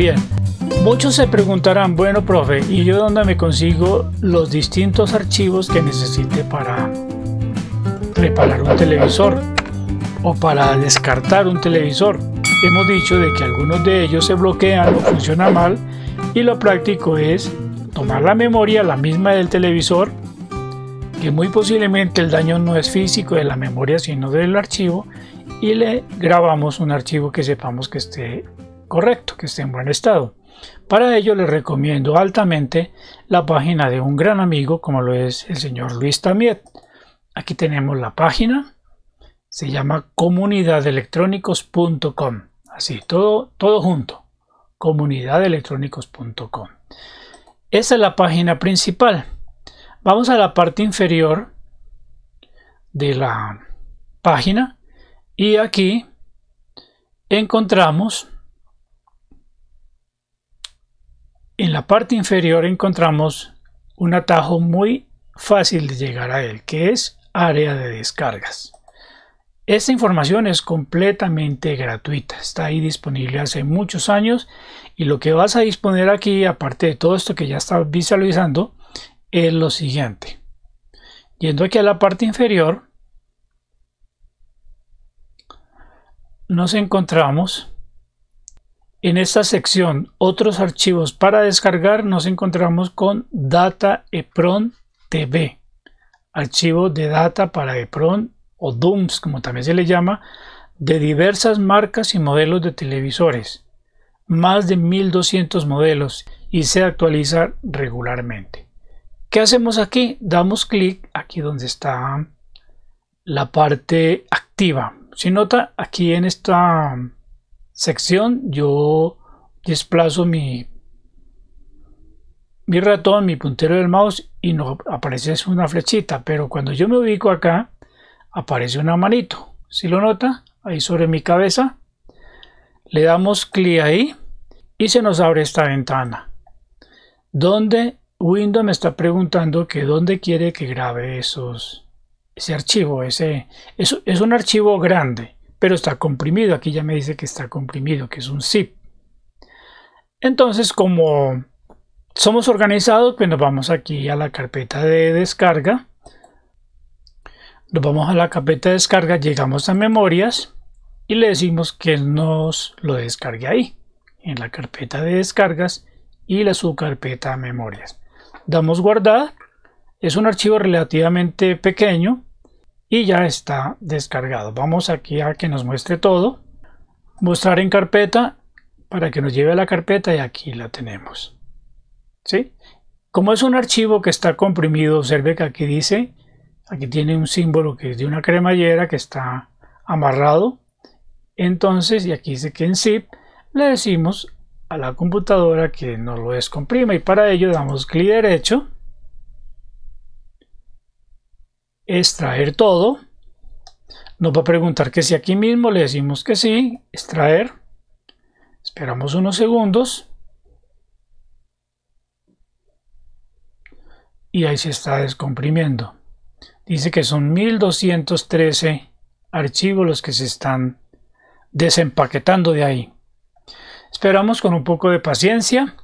Bien, muchos se preguntarán, bueno, profe, ¿y yo dónde me consigo los distintos archivos que necesite para reparar un televisor o para descartar un televisor? Hemos dicho de que algunos de ellos se bloquean o funcionan mal y lo práctico es tomar la memoria, la misma del televisor, que muy posiblemente el daño no es físico de la memoria sino del archivo y le grabamos un archivo que sepamos que esté correcto, que esté en buen estado. Para ello les recomiendo altamente la página de un gran amigo como lo es el señor Luis Tamiet. Aquí tenemos la página, se llama comunidadelectrónicos.com, así, todo, todo junto, comunidadelectrónicos.com. Esa es la página principal. Vamos a la parte inferior de la página y aquí encontramos En la parte inferior encontramos un atajo muy fácil de llegar a él, que es área de descargas. Esta información es completamente gratuita, está ahí disponible hace muchos años y lo que vas a disponer aquí, aparte de todo esto que ya está visualizando, es lo siguiente. Yendo aquí a la parte inferior, nos encontramos en esta sección Otros archivos para descargar nos encontramos con Data EPRON TV, archivo de data para EPRON o DOOMS como también se le llama, de diversas marcas y modelos de televisores, más de 1200 modelos y se actualiza regularmente. ¿Qué hacemos aquí? Damos clic aquí donde está la parte activa. Si nota aquí en esta sección yo desplazo mi, mi ratón, mi puntero del mouse y no aparece una flechita, pero cuando yo me ubico acá aparece una manito, si lo nota, ahí sobre mi cabeza, le damos clic ahí y se nos abre esta ventana, donde Windows me está preguntando que dónde quiere que grabe esos, ese archivo, ese, es un archivo grande, pero está comprimido. Aquí ya me dice que está comprimido, que es un zip. Entonces, como somos organizados, pues nos vamos aquí a la carpeta de descarga. Nos vamos a la carpeta de descarga, llegamos a memorias y le decimos que nos lo descargue ahí, en la carpeta de descargas y la subcarpeta memorias. Damos guardar. Es un archivo relativamente pequeño, y ya está descargado. Vamos aquí a que nos muestre todo. Mostrar en carpeta para que nos lleve a la carpeta y aquí la tenemos. ¿Sí? Como es un archivo que está comprimido, observe que aquí dice, aquí tiene un símbolo que es de una cremallera que está amarrado. Entonces, y aquí dice que en zip le decimos a la computadora que nos lo descomprima y para ello damos clic derecho extraer todo. Nos va a preguntar que si aquí mismo le decimos que sí, extraer. Esperamos unos segundos. Y ahí se está descomprimiendo. Dice que son 1213 archivos los que se están desempaquetando de ahí. Esperamos con un poco de paciencia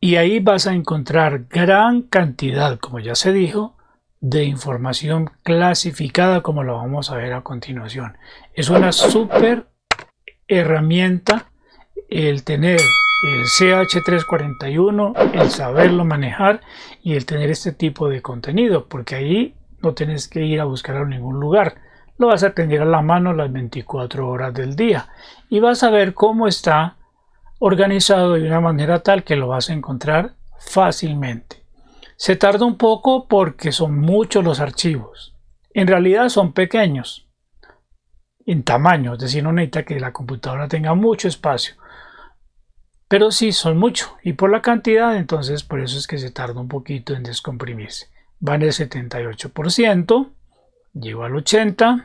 y ahí vas a encontrar gran cantidad, como ya se dijo, de información clasificada como lo vamos a ver a continuación. Es una super herramienta el tener el CH341, el saberlo manejar y el tener este tipo de contenido, porque ahí no tienes que ir a buscarlo en ningún lugar. Lo vas a tener a la mano las 24 horas del día y vas a ver cómo está organizado de una manera tal que lo vas a encontrar fácilmente. Se tarda un poco porque son muchos los archivos. En realidad son pequeños en tamaño, es decir, no necesita que la computadora tenga mucho espacio. Pero sí, son muchos. Y por la cantidad, entonces, por eso es que se tarda un poquito en descomprimirse. Van el 78%, llego al 80%,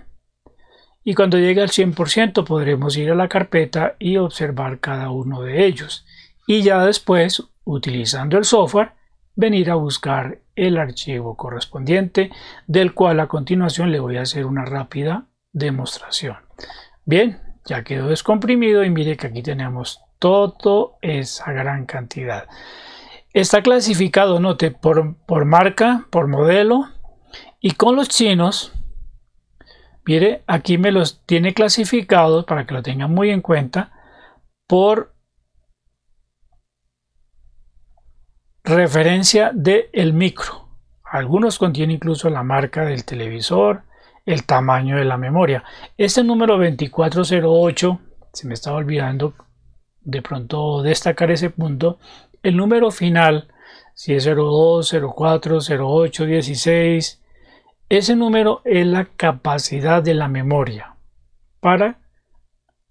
y cuando llegue al 100% podremos ir a la carpeta y observar cada uno de ellos. Y ya después, utilizando el software, venir a buscar el archivo correspondiente del cual a continuación le voy a hacer una rápida demostración. Bien, ya quedó descomprimido y mire que aquí tenemos toda esa gran cantidad. Está clasificado, note, por, por marca, por modelo y con los chinos, mire, aquí me los tiene clasificados para que lo tengan muy en cuenta por referencia del el micro. Algunos contienen incluso la marca del televisor, el tamaño de la memoria. Este número 2408, se me estaba olvidando de pronto destacar ese punto, el número final, si es 02, 04, 08, 16, ese número es la capacidad de la memoria para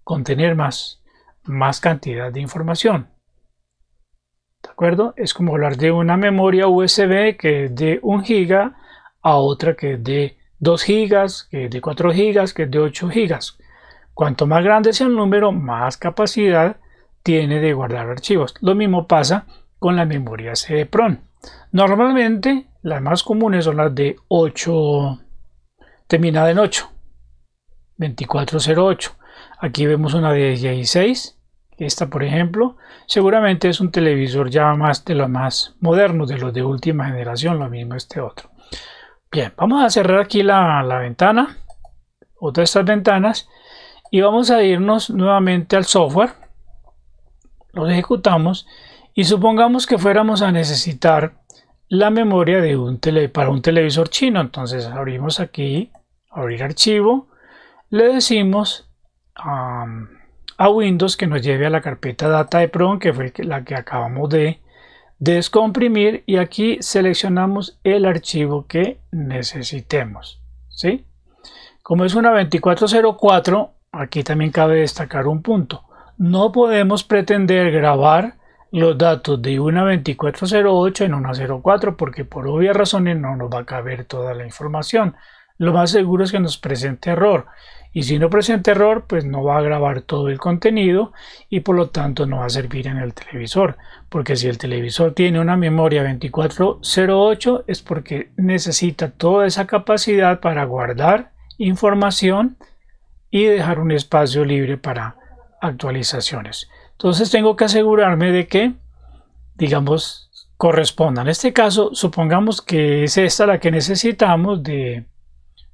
contener más, más cantidad de información. ¿De acuerdo? Es como hablar de una memoria USB que es de 1 GB a otra que es de 2 GB, que es de 4 GB, que es de 8 GB. Cuanto más grande sea el número, más capacidad tiene de guardar archivos. Lo mismo pasa con la memoria CD-PROM. Normalmente las más comunes son las de 8, terminada en 8, 2408. Aquí vemos una de 16, esta, por ejemplo, seguramente es un televisor ya más de los más modernos, de los de última generación, lo mismo este otro. Bien, vamos a cerrar aquí la, ventana, otra de estas ventanas, y vamos a irnos nuevamente al software. Lo ejecutamos y supongamos que fuéramos a necesitar la memoria de un tele, para un televisor chino. Entonces abrimos aquí, abrir archivo, le decimos a Windows que nos lleve a la carpeta data de PROM que fue la que acabamos de descomprimir y aquí seleccionamos el archivo que necesitemos. ¿sí? Como es una 2404, aquí también cabe destacar un punto. No podemos pretender grabar los datos de una 2408 en una 04 porque por obvias razones no nos va a caber toda la información lo más seguro es que nos presente error. Y si no presenta error, pues no va a grabar todo el contenido y por lo tanto no va a servir en el televisor. Porque si el televisor tiene una memoria 2408 es porque necesita toda esa capacidad para guardar información y dejar un espacio libre para actualizaciones. Entonces tengo que asegurarme de que, digamos, corresponda. En este caso, supongamos que es esta la que necesitamos de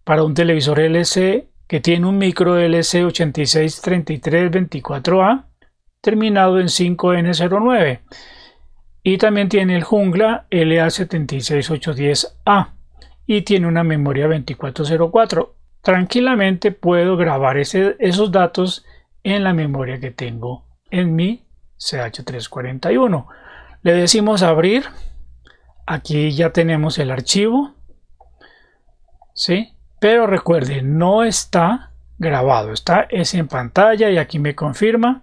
para un televisor LC que tiene un micro LC863324A terminado en 5N09 y también tiene el Jungla LA76810A y tiene una memoria 2404. Tranquilamente puedo grabar ese, esos datos en la memoria que tengo en mi CH341. Le decimos abrir. Aquí ya tenemos el archivo. ¿Sí? Pero recuerde, no está grabado, está es en pantalla y aquí me confirma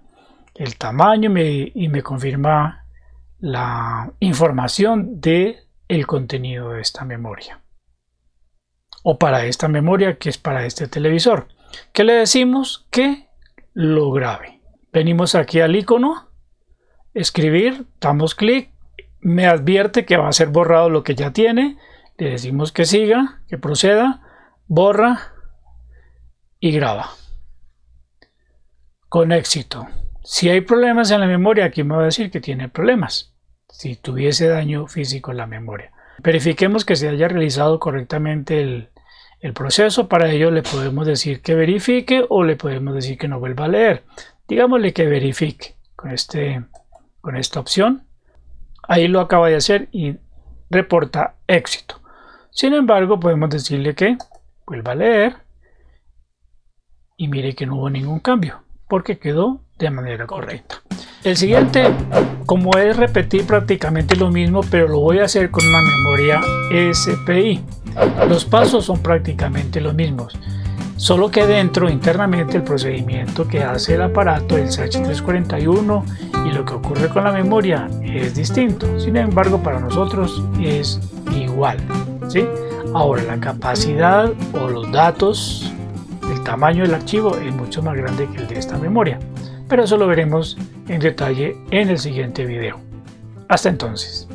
el tamaño y me confirma la información de el contenido de esta memoria o para esta memoria que es para este televisor ¿qué le decimos que lo grabe venimos aquí al icono escribir damos clic me advierte que va a ser borrado lo que ya tiene le decimos que siga que proceda borra y graba. Con éxito. Si hay problemas en la memoria, aquí me va a decir que tiene problemas. Si tuviese daño físico en la memoria. Verifiquemos que se haya realizado correctamente el, el proceso. Para ello le podemos decir que verifique o le podemos decir que no vuelva a leer. Digámosle que verifique con, este, con esta opción. Ahí lo acaba de hacer y reporta éxito. Sin embargo, podemos decirle que Vuelva a leer y mire que no hubo ningún cambio porque quedó de manera correcta. El siguiente, como es repetir prácticamente lo mismo, pero lo voy a hacer con una memoria SPI. Los pasos son prácticamente los mismos, solo que dentro internamente el procedimiento que hace el aparato, el SH341 y lo que ocurre con la memoria es distinto. Sin embargo, para nosotros es igual. Ahora, la capacidad o los datos, el tamaño del archivo es mucho más grande que el de esta memoria, pero eso lo veremos en detalle en el siguiente video. Hasta entonces.